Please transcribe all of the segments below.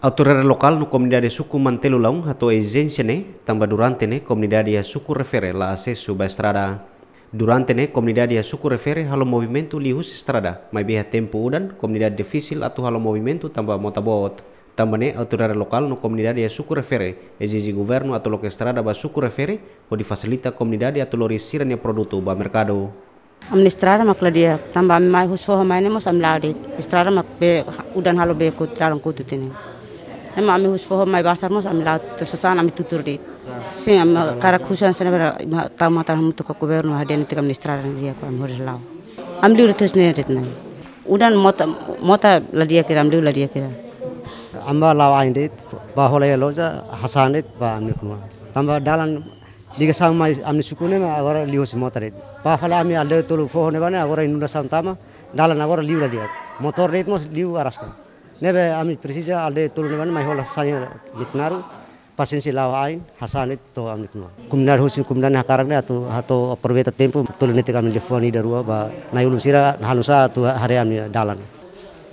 Autoridade lokal no comunidade suku mantelo laung atau agência ne tamba durante ne comunidade a ya suku refere la acesso ba estrada. Durante ne comunidade a ya suku refere halo movimento lihus estrada, mai biha tempo udan comunidade difícil atau halo movimento tamba motabot. Tamba né autoridade lokal no comunidade a ya suku refere, exige governo atau loca estrada ba suku refere o difasilita comunidade atau lorisirania produto ba mercado. Am estrada mak dia tamba mai hus mai ne mos am laudit. Estrada mak be udan halo be kut dalam kutut ini hem ami huspo mai basar mos ami laut tersesan ami tutur di Si ami iya. karak husan sana bera tau mata hamu tuka kubernu hadian itu kami istirahat dia ku ami huris lau ami liur ne ritna udan mota mota ladia kira ami liur ladia kira amba lau ini, bahola ya loza hasan dit ba ami kuma tamba dalan diga sama ami sukune ma agora liur mota dit pa fala ami alde tulu ne bana agora inunda tama, dalan agora liur ladia motor dit mos liur araskan Nebe amit presija alde turun mai hola sanya mitnaru pasensi lawa ain hasanit to amit ma. Kumnar husin kumnar hakarang nah atu hato operweta tempo tulun nete kami lefoni darua ba yulun sira halusa atu ami dalan.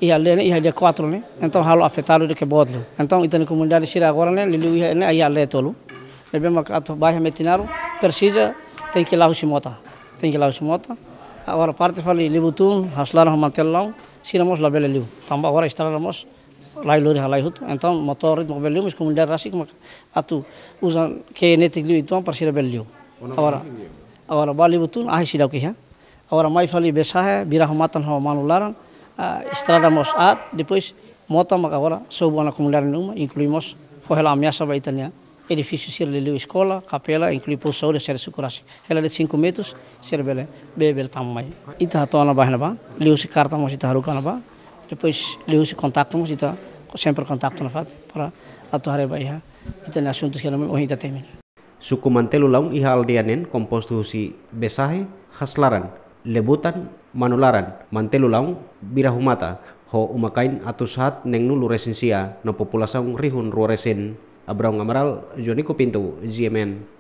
Ia lene Iya, dia kuatru ne, então halo afetalo de que bodlo. Então itani comunidade sira gorane ne lilu ia ne ia le tolu. nebe mak atu baia metinaru precisa tem simota. Tem Agora parte falei libutum, haslar ho mantelão, sinamos la bela liu. Tamba agora estaramos lai lori halai hutu. Então motor ritmo bela liu, mas comunidade rasik mak atu usa que netik liu então para sira bela liu. Agora agora ba libutum ah sira ya. kiha. Agora mai falei besa é bira homatan ho manularan. Estradamos at depois mota mak agora sobo na comunidade numa incluímos Foi lá ameaça edifício Sir Leleu Escola, capela, inclui saúde, série sucurashi. Ela de 5 metros, Sir bele, bebel tamanho. Ita toa na barra ba, leu se carta mas ita haruka na ba. Depois leu se contacto mas ita sempre contacto na fat para atuar ba iha. Ita na assuntos que não ita temen. Suku mantelu laung iha aldeanen si besahe haslaran, lebutan, manularan, mantelu laung birahumata ho umakain atu saat neng nulu resensia no populasaung rihun ruoresen Abraham Amaral, Johnny Cupinto, GMN.